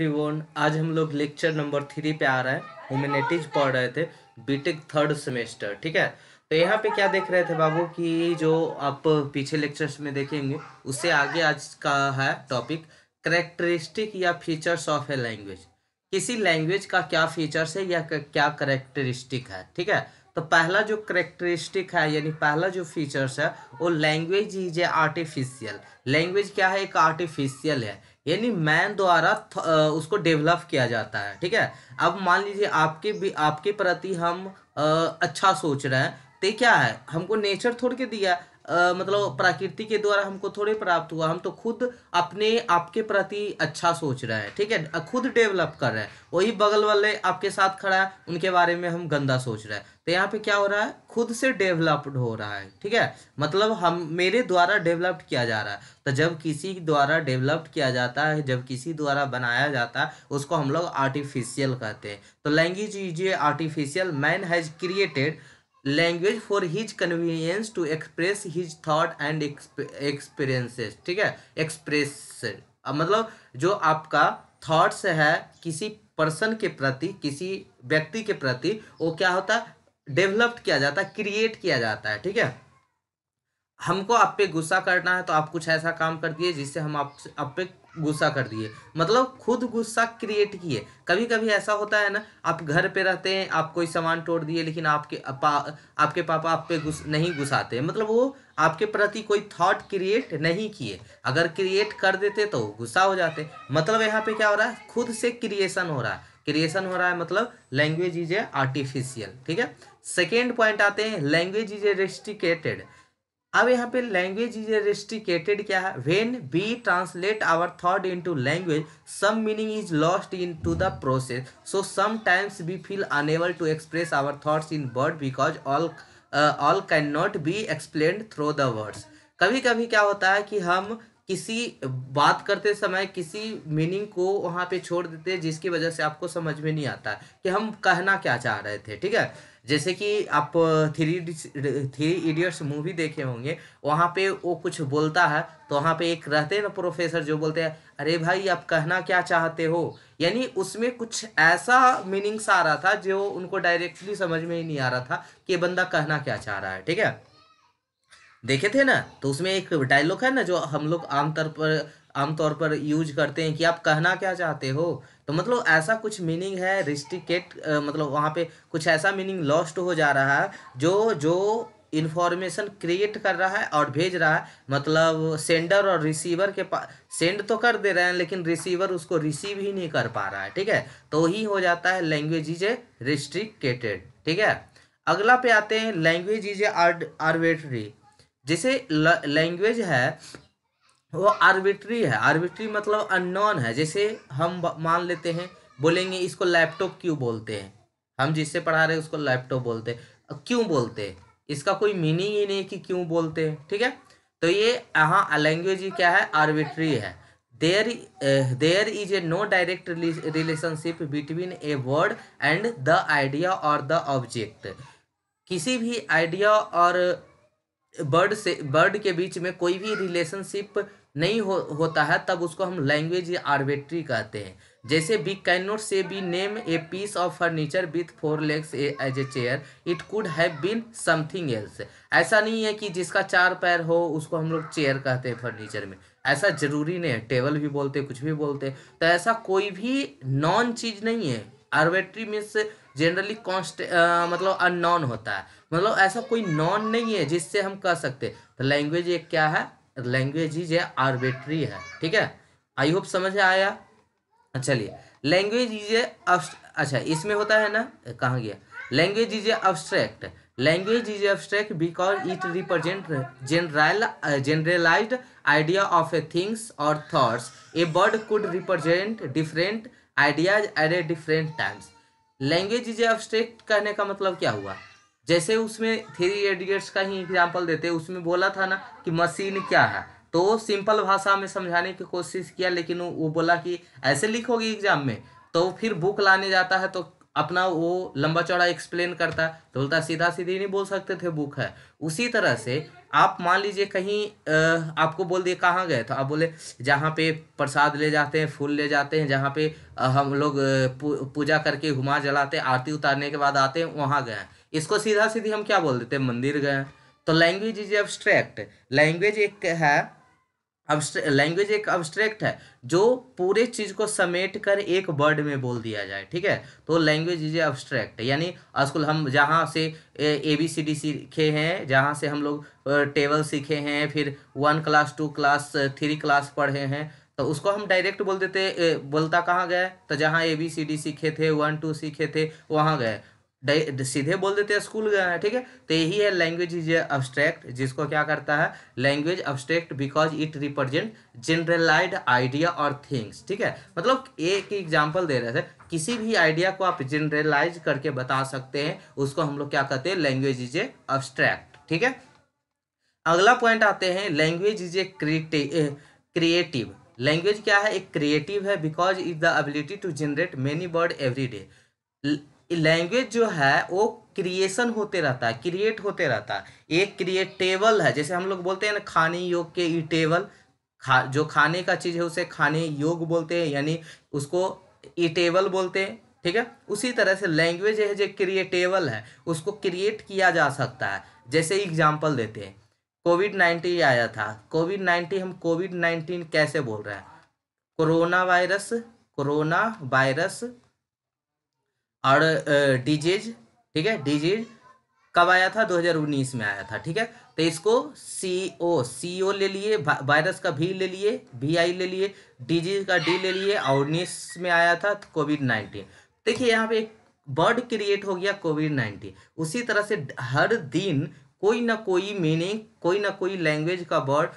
everyone आज हम लोग लेक्चर नंबर थ्री पे आ रहे हैं ह्यूमैनिटीज पढ़ रहे थे बीटेक थर्ड सेमेस्टर ठीक है तो यहाँ पे क्या देख रहे थे बाबू कि जो आप पीछे लेक्चर्स में देखेंगे उससे आगे आज का है टॉपिक करेक्टरिस्टिक या फीचर्स ऑफ ए लैंग्वेज किसी लैंग्वेज का क्या फीचर्स है या क्या करेक्टरिस्टिक है ठीक है तो पहला जो करेक्टरिस्टिक है यानी पहला जो फीचर्स है वो language is a artificial language क्या है एक आर्टिफिशियल है यानी मैन द्वारा उसको डेवलप किया जाता है ठीक है अब मान लीजिए आपके भी आपके प्रति हम अच्छा सोच रहे हैं तो क्या है हमको नेचर थोड़ के दिया है मतलब प्रकृति के द्वारा हमको थोड़े प्राप्त हुआ हम तो खुद अपने आपके प्रति अच्छा सोच रहे हैं ठीक है खुद डेवलप कर रहे हैं वही बगल वाले आपके साथ खड़ा है उनके बारे में हम गंदा सोच रहे हैं तो यहाँ पे क्या हो रहा है खुद से डेवलप्ड हो रहा है ठीक है मतलब हम मेरे द्वारा डेवलप्ड किया जा रहा है तो जब किसी द्वारा डेवलप्ड किया जाता है जब किसी द्वारा बनाया जाता है उसको हम लोग आर्टिफिशियल कहते हैं तो लैंग्वेज ये artificial man has created language for his convenience to express his thought and experiences ठीक है एक्सप्रेस मतलब जो आपका थॉट्स है किसी पर्सन के प्रति किसी व्यक्ति के प्रति वो क्या होता है डेवलप्ड किया जाता है क्रिएट किया जाता है ठीक है हमको आप पे गुस्सा करना है तो आप कुछ ऐसा काम कर दिए जिससे हम आप आप पे गुस्सा कर दिए मतलब खुद गुस्सा क्रिएट किए कभी कभी ऐसा होता है ना आप घर पे रहते हैं आप कोई सामान तोड़ दिए लेकिन आपके पा आपके पापा आप पे गुस नहीं गुस्साते मतलब वो आपके प्रति कोई थॉट क्रिएट नहीं किए अगर क्रिएट कर देते तो गुस्सा हो जाते मतलब यहाँ पे क्या हो रहा है खुद से क्रिएशन हो रहा है क्रिएशन हो रहा है मतलब लैंग्वेज इज ए आर्टिफिशियल ठीक है सेकेंड पॉइंट आते हैं लैंग्वेज इज ए रेस्ट्रिकेटेड अब यहाँ पे लैंग्वेज इज रेस्ट्रिकेटेड क्या है when we translate our thought into language some meaning is lost in to the process so sometimes we feel unable to express our thoughts in word because all all can not be explain through the words कभी कभी क्या होता है कि हम किसी बात करते समय किसी मीनिंग को वहाँ पे छोड़ देते हैं जिसकी वजह से आपको समझ में नहीं आता कि हम कहना क्या चाह रहे थे ठीक है जैसे कि आप थ्री थ्री इडियट्स मूवी देखे होंगे वहाँ पे वो कुछ बोलता है तो वहाँ पे एक रहते हैं ना प्रोफेसर जो बोलते हैं अरे भाई आप कहना क्या चाहते हो यानी उसमें कुछ ऐसा मीनिंग्स आ रहा था जो उनको डायरेक्टली समझ में ही नहीं आ रहा था कि बंदा कहना क्या चाह रहा है ठीक है देखे थे ना तो उसमें एक डायलॉग है ना जो हम लोग आमतौर पर आमतौर पर यूज करते हैं कि आप कहना क्या चाहते हो तो मतलब ऐसा कुछ मीनिंग है रिस्टिकेट मतलब वहाँ पे कुछ ऐसा मीनिंग लॉस्ट हो जा रहा है जो जो इन्फॉर्मेशन क्रिएट कर रहा है और भेज रहा है मतलब सेंडर और रिसीवर के पास सेंड तो कर दे रहे हैं लेकिन रिसीवर उसको रिसीव ही नहीं कर पा रहा है ठीक है तो ही हो जाता है लैंग्वेज इज ए रिस्ट्रिक्टेड ठीक है अगला पे आते हैं लैंग्वेज इज ए आर्बिट्री जैसे लैंग्वेज है वो आर्बिट्री है आर्बिट्री मतलब अननोन है जैसे हम मान लेते हैं बोलेंगे इसको लैपटॉप क्यों बोलते हैं हम जिससे पढ़ा रहे हैं उसको लैपटॉप बोलते हैं क्यों बोलते हैं इसका कोई मीनिंग ही नहीं कि क्यों बोलते हैं ठीक है तो ये यहाँ लैंग्वेज क्या है आर्बिट्री है there there is a no direct relationship between a word and the idea और द ऑब्जेक्ट किसी भी आइडिया और बर्ड से बर्ड के बीच में कोई भी रिलेशनशिप नहीं हो होता है तब उसको हम लैंग्वेज आर्बिट्री कहते हैं जैसे we can not say be name a piece of furniture with four legs as a chair it could have been something else ऐसा नहीं है कि जिसका चार पैर हो उसको हम लोग चेयर कहते हैं फर्नीचर में ऐसा जरूरी नहीं है टेबल भी बोलते कुछ भी बोलते तो ऐसा कोई भी नॉन चीज़ नहीं है आर्बिट्री मीन्स जनरली कॉन्स्ट मतलब अननॉन होता है मतलब ऐसा कोई नॉन नहीं है जिससे हम कह सकते तो लैंग्वेज एक क्या है लैंग्वेज इज ए आर्बिट्री है ठीक है आई होप समझ आया चलिए लैंग्वेज इज ए अच्छा इसमें होता है ना कहा गया language is a abstract language is abstract because it represent general generalize idea of a things और thoughts a word could represent different ideas at a different times language is abstract कहने का मतलब क्या हुआ जैसे उसमें थ्री एडियट्स का ही example देते उसमें बोला था ना कि मशीन क्या है तो सिंपल भाषा में समझाने की कोशिश किया लेकिन वो बोला कि ऐसे लिखोगे एग्जाम में तो फिर बुक लाने जाता है तो अपना वो लंबा चौड़ा एक्सप्लेन करता है तो बोलता सीधा सीधी नहीं बोल सकते थे बुक है उसी तरह से आप मान लीजिए कहीं आपको बोल दिए कहाँ गए तो आप बोले जहाँ पे प्रसाद ले जाते हैं फूल ले जाते हैं जहाँ पे हम लोग पूजा करके घुमा जलाते आरती उतारने के बाद आते हैं वहाँ गए इसको सीधा सीधी हम क्या बोल देते हैं मंदिर गए तो लैंग्वेज इज एब्स्ट्रैक्ट लैंग्वेज एक है लैंग्वेज एक अब्स्ट्रैक्ट है जो पूरे चीज़ को समेट कर एक वर्ड में बोल दिया जाए ठीक है तो लैंग्वेज इज अब्स्ट्रैक्ट यानी स्कूल हम जहाँ से ए बी सी डी सीखे हैं जहाँ से हम लोग टेबल सीखे हैं फिर one class two class three class पढ़े हैं तो उसको हम डायरेक्ट बोल देते बोलता कहाँ गए तो जहाँ ए बी सी डी सीखे थे वन टू सीखे थे वहाँ गए सीधे बोल देते हैं स्कूल गया है ठीक है तो यही है लैंग्वेज इज अब्स्ट्रैक्ट जिसको क्या करता है language abstract because it represent generalized idea और थिंग्स ठीक है मतलब एक एग्जाम्पल दे रहे थे किसी भी आइडिया को आप जनरलाइज करके बता सकते हैं उसको हम लोग क्या कहते हैं लैंग्वेज इज ए अब्स्ट्रैक्ट ठीक है अगला पॉइंट आते हैं language is a creative language क्या है एक क्रिएटिव है because is the ability to generate many word every day language जो है वो क्रिएशन होते रहता है क्रिएट होते रहता है एक क्रिएटेबल है जैसे हम लोग बोलते हैं ना खाने योग के ईटेबल खा जो खाने का चीज़ है उसे खाने योग बोलते हैं यानी उसको ईटेबल बोलते हैं ठीक है उसी तरह से लैंग्वेज है जो क्रिएटेबल है उसको क्रिएट किया जा सकता है जैसे एग्जाम्पल देते हैं कोविड नाइन्टीन आया था कोविड नाइन्टीन हम कोविड नाइन्टीन कैसे बोल रहे हैं कोरोना वायरस कोरोना वायरस और डिजीज ठीक है डिजीज कब आया था 2019 में आया था ठीक है तो इसको सी ओ सी ओ ले लिए वायरस का भी ले लिए वी आई ले लिए डिजीज का डी ले लिए और उन्नीस में आया था कोविड नाइन्टीन देखिए यहाँ पे एक वर्ड क्रिएट हो गया कोविड नाइन्टीन उसी तरह से हर दिन कोई ना कोई मीनिंग कोई ना कोई लैंग्वेज का वर्ड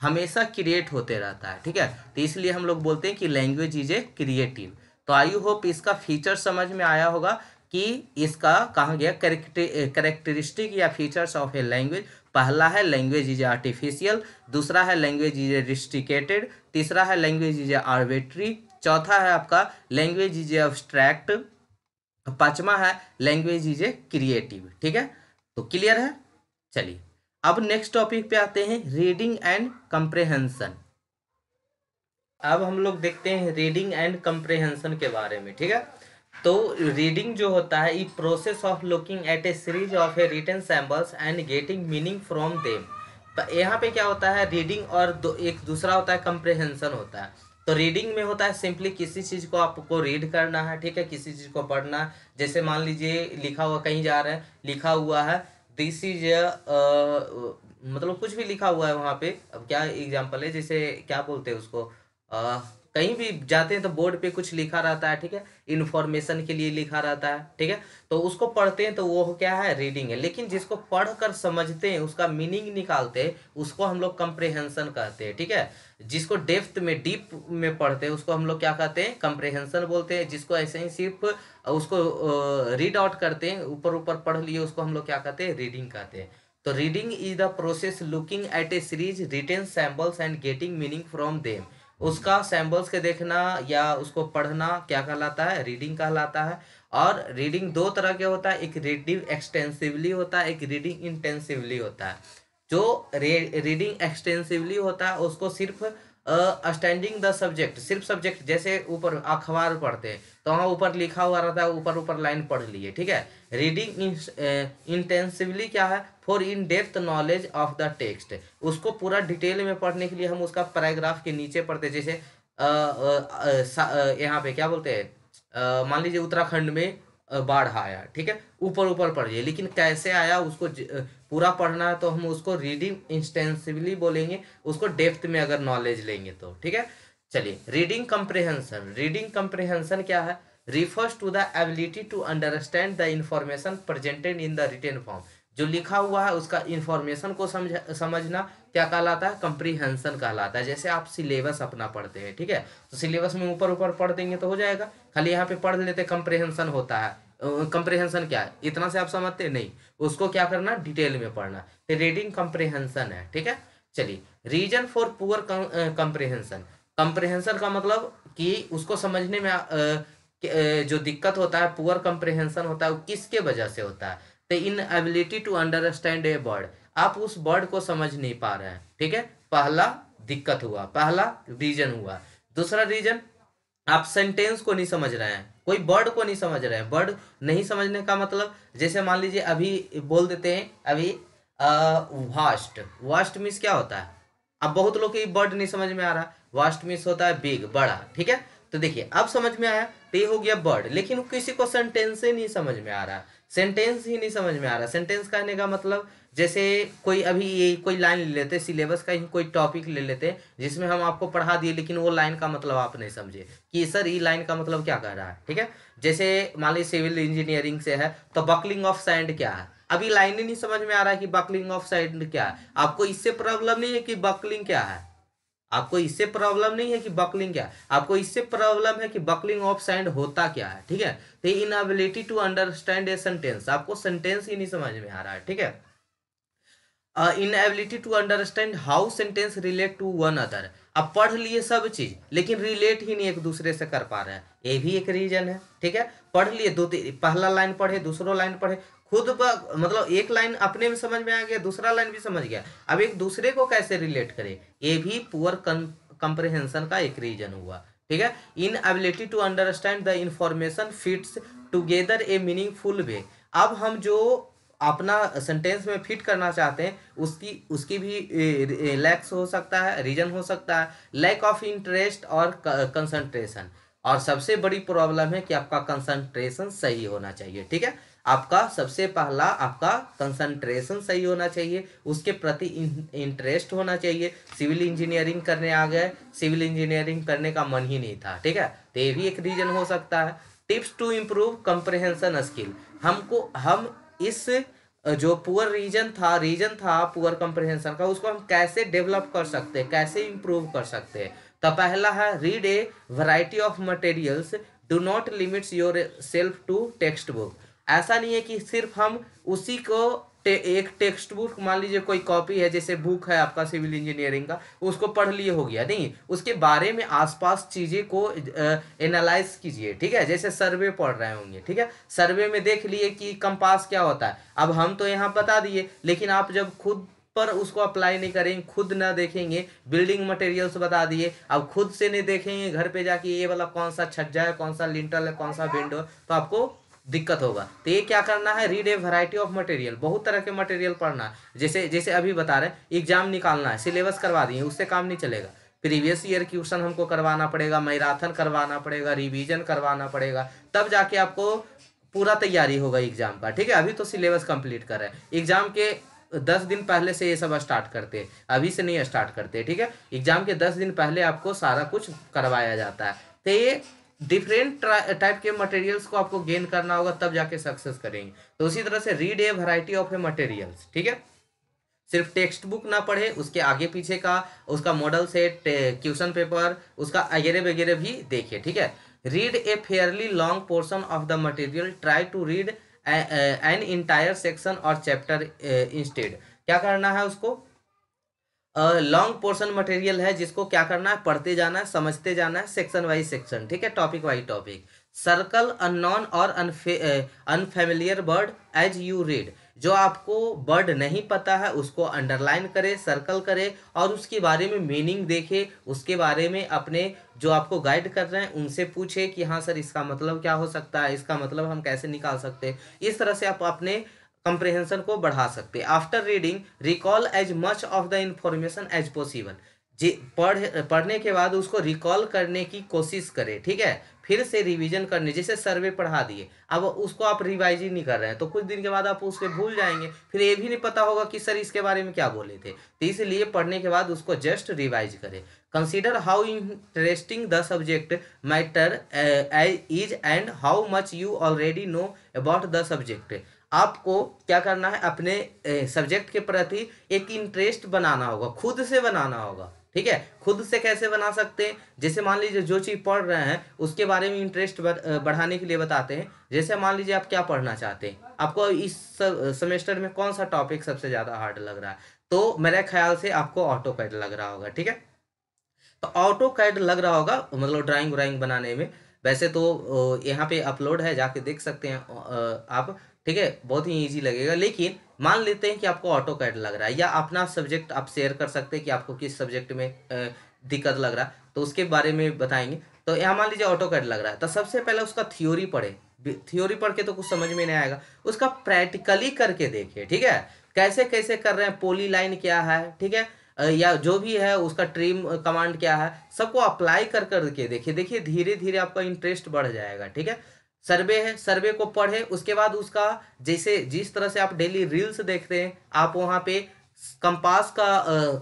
हमेशा क्रिएट होते रहता है ठीक है तो इसलिए हम लोग बोलते हैं कि लैंग्वेज इज ए क्रिएटिव तो आई होप इसका फीचर समझ में आया होगा कि इसका कहा गया करेक्टरिस्टिक या फीचर्स ऑफ ए लैंग्वेज पहला है लैंग्वेज इज आर्टिफिशियल दूसरा है लैंग्वेज इज ए रिस्ट्रिकेटेड तीसरा है लैंग्वेज इज ए आर्बिट्री चौथा है आपका लैंग्वेज इज एब्स्ट्रैक्ट पांचवा है लैंग्वेज इज ए क्रिएटिव ठीक है तो क्लियर है चलिए अब नेक्स्ट टॉपिक पे आते हैं रीडिंग एंड कंप्रेहेंसन अब हम लोग देखते हैं रीडिंग एंड कंप्रेहेंशन के बारे में ठीक है तो रीडिंग जो होता है the process of looking at a series of a written symbols and getting meaning from them यहाँ पे क्या होता है रीडिंग और दो, एक दूसरा होता है कंप्रेहेंशन होता है तो रीडिंग में होता है सिंपली किसी चीज़ को आपको रीड करना है ठीक है किसी चीज़ को पढ़ना जैसे मान लीजिए लिखा हुआ कहीं जा रहे हैं लिखा हुआ है दिस इज मतलब कुछ भी लिखा हुआ है वहाँ पे अब क्या एग्जाम्पल है जैसे क्या बोलते हैं उसको आ, कहीं भी जाते हैं तो बोर्ड पे कुछ लिखा रहता है ठीक है इन्फॉर्मेशन के लिए लिखा रहता है ठीक है तो उसको पढ़ते हैं तो वो क्या है रीडिंग है लेकिन जिसको पढ़ कर समझते हैं उसका मीनिंग निकालते हैं उसको हम लोग कंप्रेहेंसन कहते हैं ठीक है जिसको डेप्थ में डीप में पढ़ते हैं उसको हम लोग क्या कहते हैं कंप्रेहेंसन बोलते हैं जिसको ऐसे ही सिर्फ उसको रीड आउट करते हैं ऊपर ऊपर पढ़ लिए उसको हम लोग क्या कहते हैं रीडिंग कहते हैं तो reading is the process looking at a series written symbols and getting meaning from them उसका सैम्बल्स के देखना या उसको पढ़ना क्या कहलाता है रीडिंग कहलाता है और रीडिंग दो तरह के होता है एक रीडिंग एक्सटेंसिवली होता है एक रीडिंग इंटेंसिवली होता है जो रीडिंग एक्सटेंसिवली होता है उसको सिर्फ अंडरस्टैंडिंग द सब्जेक्ट सिर्फ सब्जेक्ट जैसे ऊपर अखबार पढ़ते हैं तो वहाँ ऊपर लिखा हुआ रहता है ऊपर ऊपर लाइन पढ़ लिए ठीक है रीडिंग इंटेंसिवली क्या है for in depth knowledge of the text उसको पूरा डिटेल में पढ़ने के लिए हम उसका पैराग्राफ के नीचे पढ़ते जैसे यहाँ पे क्या बोलते हैं मान लीजिए उत्तराखंड में बाढ़ आया ठीक है ऊपर ऊपर पढ़ लेकिन कैसे आया उसको ज, पूरा पढ़ना है तो हम उसको रीडिंग इंस्टेंसिवली बोलेंगे उसको डेप्थ में अगर नॉलेज लेंगे तो ठीक है चलिए रीडिंग कंप्रेहेंसन रीडिंग कंप्रेहेंसन क्या है refers to the ability to understand the information presented in the written form जो लिखा हुआ है उसका इन्फॉर्मेशन को समझ समझना क्या कहलाता है कंप्रीहेंसन कहलाता है जैसे आप सिलेबस अपना पढ़ते हैं ठीक है तो सिलेबस में ऊपर ऊपर पढ़ देंगे तो हो जाएगा खाली यहाँ पे पढ़ लेते कंप्रीहेंसन होता है कंप्रेहेंसन क्या है इतना से आप समझते नहीं उसको क्या करना डिटेल में पढ़ना रीडिंग कंप्रेहेंसन है ठीक है चलिए reason for poor comprehension comprehension का मतलब कि उसको समझने में जो दिक्कत होता है पुअर कंप्रेहेंसन होता है वो किसके वजह से होता है तो inability to understand a word आप उस वर्ड को समझ नहीं पा रहे हैं ठीक है पहला दिक्कत हुआ पहला रीजन हुआ दूसरा रीजन आप सेंटेंस को नहीं समझ रहे हैं कोई वर्ड को नहीं समझ रहे हैं वर्ड नहीं समझने का मतलब जैसे मान लीजिए अभी बोल देते हैं अभी वास्ट वास्ट मीन्स क्या होता है अब बहुत लोग की वर्ड नहीं समझ में आ रहा वास्ट मीन्स होता है बिग बड़ा ठीक है तो देखिए अब समझ में आया तो ये हो गया वर्ड लेकिन किसी को सेंटेंस ही नहीं समझ में आ रहा है सेंटेंस ही नहीं समझ में आ रहा सेंटेंस कहने का मतलब जैसे कोई अभी ये कोई लाइन ले लेते सिलेबस का ही कोई टॉपिक ले लेते जिसमें हम आपको पढ़ा दिए लेकिन वो लाइन का मतलब आप नहीं समझे कि सर ये लाइन का मतलब क्या कह रहा है ठीक है जैसे मान लीजिए सिविल इंजीनियरिंग से है तो बकलिंग ऑफ सैंड क्या है अभी लाइन ही नहीं समझ में आ रहा है कि बकलिंग ऑफ सैंड क्या है आपको इससे प्रॉब्लम नहीं है कि बकलिंग क्या है आपको इससे प्रॉब्लम नहीं है कि बकलिंग क्या आपको इससे प्रॉब्लम है कि बकलिंग ऑफ साइंड होता क्या है ठीक है तो inability to understand a sentence आपको सेंटेंस ही नहीं समझ में आ रहा है ठीक है inability to understand how sentence relate to one other अब पढ़ लिए सब चीज लेकिन रिलेट ही नहीं एक दूसरे से कर पा रहे हैं ये भी एक रीजन है ठीक है पढ़ लिए दो तीन पहला लाइन पढ़े दूसरो लाइन पढ़े खुद मतलब एक लाइन अपने में समझ में आ गया दूसरा लाइन भी समझ गया अब एक दूसरे को कैसे रिलेट करें ये भी पुअर कंप्रिहेंशन का एक रीजन हुआ ठीक है inability to understand the information fits together a meaningful way अब हम जो अपना सेंटेंस में फिट करना चाहते हैं उसकी उसकी भी लैक्स हो सकता है रीजन हो सकता है लैक ऑफ इंटरेस्ट और कंसंट्रेशन और सबसे बड़ी प्रॉब्लम है कि आपका कंसंट्रेशन सही होना चाहिए ठीक है आपका सबसे पहला आपका कंसंट्रेशन सही होना चाहिए उसके प्रति इंटरेस्ट होना चाहिए सिविल इंजीनियरिंग करने आ गए सिविल इंजीनियरिंग करने का मन ही नहीं था ठीक है तो ये भी एक रीजन हो सकता है tips to improve comprehension skill हमको हम इस जो पुअर रीजन था रीजन था पुअर कंप्रहेंसन का उसको हम कैसे डेवलप कर सकते हैं कैसे इम्प्रूव कर सकते हैं तो पहला है read a variety of materials do not limits yourself to text book ऐसा नहीं है कि सिर्फ हम उसी को टे, एक टेक्स्ट बुक मान लीजिए कोई कॉपी है जैसे बुक है आपका सिविल इंजीनियरिंग का उसको पढ़ लिए हो गया नहीं उसके बारे में आसपास चीज़ें को एनालाइज कीजिए ठीक है जैसे सर्वे पढ़ रहे होंगे ठीक है सर्वे में देख लिए कि कंपास क्या होता है अब हम तो यहाँ बता दिए लेकिन आप जब खुद पर उसको अप्लाई नहीं करेंगे खुद ना देखेंगे बिल्डिंग मटेरियल्स बता दिए अब खुद से नहीं देखेंगे घर पे जाके ये वाला कौन सा छज्जा है कौन सा लिंटल है कौन सा विंडो तो आपको दिक्कत होगा तो ये क्या करना है read a variety of material बहुत तरह के मटेरियल पढ़ना है जैसे जैसे अभी बता रहे हैं एग्जाम निकालना है सिलेबस करवा दिए उससे काम नहीं चलेगा प्रीवियस ईयर क्वेश्चन हमको करवाना पड़ेगा मैराथन करवाना पड़ेगा रिविजन करवाना पड़ेगा तब जाके आपको पूरा तैयारी होगा एग्जाम का ठीक है अभी तो सिलेबस कंप्लीट कर रहे हैं एग्जाम के दस दिन पहले से ये सब स्टार्ट करते हैं अभी से नहीं स्टार्ट करते ठीक है एग्जाम के दस दिन पहले आपको सारा कुछ करवाया जाता है तो ये डिफरेंट टाइप के मटेरियल्स को आपको गेन करना होगा तब जाके सक्सेस करेंगे तो उसी तरह से read a variety of a materials ठीक है सिर्फ टेक्स्ट बुक ना पढ़े उसके आगे पीछे का उसका मॉडल सेट क्वेश्चन पेपर उसका वगैरह वगैरह भी देखे ठीक है read a fairly long portion of the material try to read an entire section और चैप्टर इंस्टेड क्या करना है उसको लॉन्ग पोर्शन मटेरियल है जिसको क्या करना है पढ़ते जाना है समझते जाना है सेक्शन वाइज सेक्शन ठीक है topic wise topic circle non और unfamiliar word as you read जो आपको वर्ड नहीं पता है उसको अंडरलाइन करे सर्कल करे और उसके बारे में मीनिंग देखे उसके बारे में अपने जो आपको गाइड कर रहे हैं उनसे पूछे कि हाँ सर इसका मतलब क्या हो सकता है इसका मतलब हम कैसे निकाल सकते हैं इस तरह से आप अपने कंप्रेहेंशन को बढ़ा सकते after reading recall as much of the information as possible जी पढ़ पढ़ने के बाद उसको रिकॉल करने की कोशिश करें ठीक है फिर से रिवीजन करने जैसे सर्वे पढ़ा दिए अब उसको आप रिवाइज ही नहीं कर रहे हैं तो कुछ दिन के बाद आप उसके भूल जाएंगे फिर ये भी नहीं पता होगा कि सर इसके बारे में क्या बोले थे तो इसलिए पढ़ने के बाद उसको जस्ट रिवाइज करें consider how interesting the subject matter is and how much you already know about the subject आपको क्या करना है अपने सब्जेक्ट के प्रति एक इंटरेस्ट बनाना होगा खुद से बनाना होगा ठीक है खुद से कैसे बना सकते हैं जैसे मान लीजिए जो चीज़ पढ़ रहे हैं उसके बारे में इंटरेस्ट बढ़ाने के लिए बताते हैं जैसे मान लीजिए आप क्या पढ़ना चाहते हैं आपको इस सेमेस्टर में कौन सा टॉपिक सबसे ज़्यादा हार्ड लग रहा है तो मेरे ख्याल से आपको ऑटो कैड लग रहा होगा ठीक है तो ऑटो कैड लग रहा होगा मतलब ड्राइंग व्राइंग बनाने में वैसे तो यहाँ पे अपलोड है जाके देख सकते हैं आप ठीक है बहुत ही इजी लगेगा लेकिन मान लेते हैं कि आपको ऑटो कैड लग रहा है या अपना सब्जेक्ट आप शेयर कर सकते हैं कि आपको किस सब्जेक्ट में दिक्कत लग रहा है तो उसके बारे में बताएंगे तो यहाँ मान लीजिए ऑटो कैड लग रहा है तो सबसे पहले उसका थ्योरी पढ़े थ्योरी पढ़ के तो कुछ समझ में नहीं आएगा उसका प्रैक्टिकली करके देखे ठीक है कैसे कैसे कर रहे हैं पोली लाइन क्या है ठीक है या जो भी है उसका ट्रिम कमांड क्या है सबको अप्लाई कर कर के देखिए देखिए धीरे धीरे आपका इंटरेस्ट बढ़ जाएगा ठीक है सर्वे है सर्वे को पढ़े उसके बाद उसका जैसे जिस तरह से आप डेली रील्स देखते हैं आप वहाँ पे कंपास का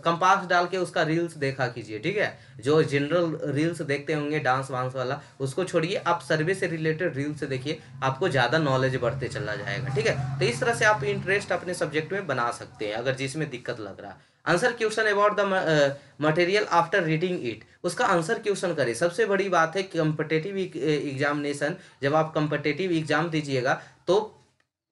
कंपास डाल के उसका रील्स देखा कीजिए ठीक है जो जनरल रील्स देखते होंगे डांस वांस वाला उसको छोड़िए आप सर्वे से रिलेटेड रील्स देखिए आपको ज़्यादा नॉलेज बढ़ते चला जाएगा ठीक है तो इस तरह से आप इंटरेस्ट अपने सब्जेक्ट में बना सकते हैं अगर जिसमें दिक्कत लग रहा है answer question about the material after reading it उसका आंसर क्वेश्चन करें सबसे बड़ी बात है कम्पटेटिव एग्जामिनेशन e-, जब आप कम्पटेटिव एग्जाम दीजिएगा तो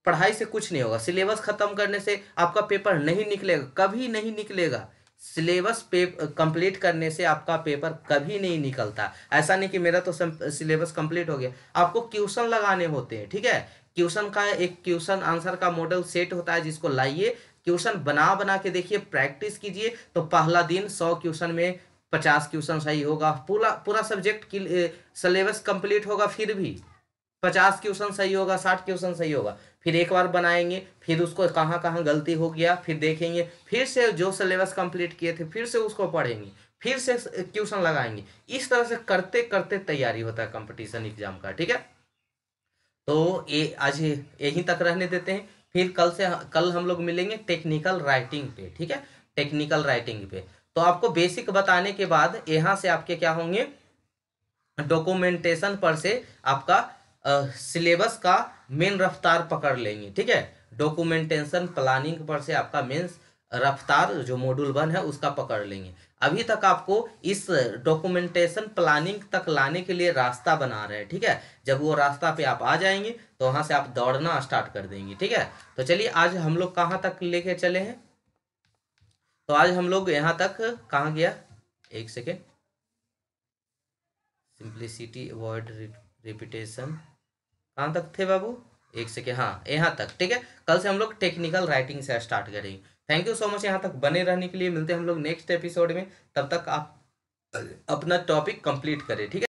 पढ़ाई से कुछ नहीं होगा सिलेबस खत्म करने से आपका पेपर नहीं निकलेगा कभी नहीं निकलेगा सिलेबस पे कंप्लीट करने से आपका पेपर कभी नहीं निकलता ऐसा नहीं कि मेरा तो सिलेबस कंप्लीट हो गया आपको क्वेश्चन लगाने होते हैं ठीक है क्वेश्चन का एक क्वेश्चन आंसर का मॉडल सेट होता है जिसको लाइए क्वेश्चन बना बना के देखिए प्रैक्टिस कीजिए तो पहला दिन सौ क्वेश्चन में पचास क्वेश्चन सही होगा पूरा पूरा सब्जेक्ट सिलेबस कंप्लीट होगा फिर भी पचास क्वेश्चन सही होगा साठ क्वेश्चन सही होगा फिर एक बार बनाएंगे फिर उसको कहाँ कहाँ गलती हो गया फिर देखेंगे फिर से जो सिलेबस कंप्लीट किए थे फिर से उसको पढ़ेंगे फिर से क्वेश्चन लगाएंगे इस तरह से करते करते तैयारी होता है कंपटीशन एग्जाम का ठीक है तो ये आज यहीं तक रहने देते हैं फिर कल से कल हम लोग मिलेंगे टेक्निकल राइटिंग पे ठीक है टेक्निकल राइटिंग पे तो आपको बेसिक बताने के बाद यहाँ से आपके क्या होंगे डॉक्यूमेंटेशन पर से आपका सिलेबस का मेन रफ्तार पकड़ लेंगे ठीक है डॉक्यूमेंटेशन प्लानिंग पर से आपका मेन रफ्तार जो मॉड्यूल वन है उसका पकड़ लेंगे अभी तक आपको इस डॉक्यूमेंटेशन प्लानिंग तक लाने के लिए रास्ता बना रहे हैं ठीक है जब वो रास्ता पे आप आ जाएंगे तो वहां से आप दौड़ना स्टार्ट कर देंगे ठीक है तो चलिए आज हम लोग कहाँ तक लेके चले हैं तो आज हम लोग यहाँ तक कहाँ गया एक सेकेंड सिंप्लिसिटी अवॉइड रिपीटेशन कहाँ तक थे बाबू एक सेकेंड हाँ यहाँ तक ठीक है कल से हम लोग टेक्निकल राइटिंग से स्टार्ट करेंगे थैंक यू सो मच यहाँ तक बने रहने के लिए मिलते हैं हम लोग नेक्स्ट एपिसोड में तब तक आप अपना टॉपिक कंप्लीट करें ठीक है